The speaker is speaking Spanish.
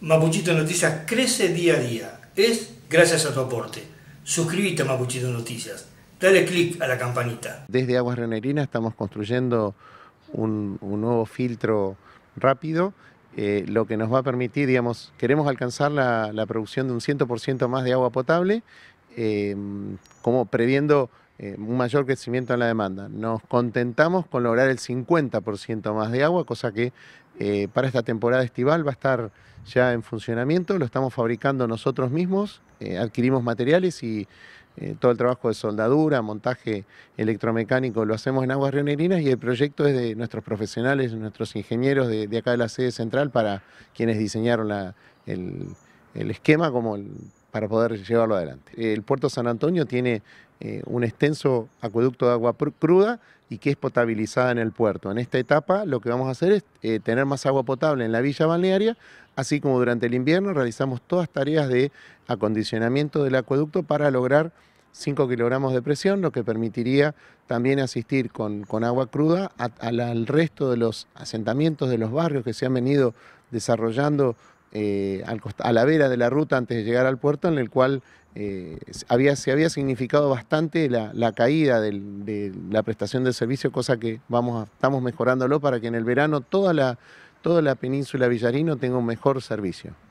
Mapuchito Noticias crece día a día. Es gracias a tu aporte. Suscríbete a Mapuchito Noticias. Dale clic a la campanita. Desde Aguas Reneginas estamos construyendo un, nuevo filtro rápido, eh, lo que nos va a permitir, digamos, queremos alcanzar la, producción de un 100% más de agua potable, eh, como previendo eh, un mayor crecimiento en la demanda. Nos contentamos con lograr el 50% más de agua, cosa que eh, para esta temporada estival va a estar ya en funcionamiento, lo estamos fabricando nosotros mismos, eh, adquirimos materiales y todo el trabajo de soldadura, montaje electromecánico lo hacemos en Aguas Rionerinas y el proyecto es de nuestros profesionales, nuestros ingenieros de, acá de la sede central para quienes diseñaron el, esquema como para poder llevarlo adelante. El puerto San Antonio tiene eh, un extenso acueducto de agua cruda y que es potabilizada en el puerto. En esta etapa lo que vamos a hacer es eh, tener más agua potable en la villa balnearia, así como durante el invierno realizamos todas tareas de acondicionamiento del acueducto para lograr 5 kilogramos de presión, lo que permitiría también asistir con, agua cruda al resto de los asentamientos de los barrios que se han venido desarrollando eh, a la vera de la ruta antes de llegar al puerto, en el cual eh, había, se había significado bastante la, la caída de la prestación del servicio, cosa que vamos estamos mejorándolo para que en el verano toda la, toda la península Villarino tenga un mejor servicio.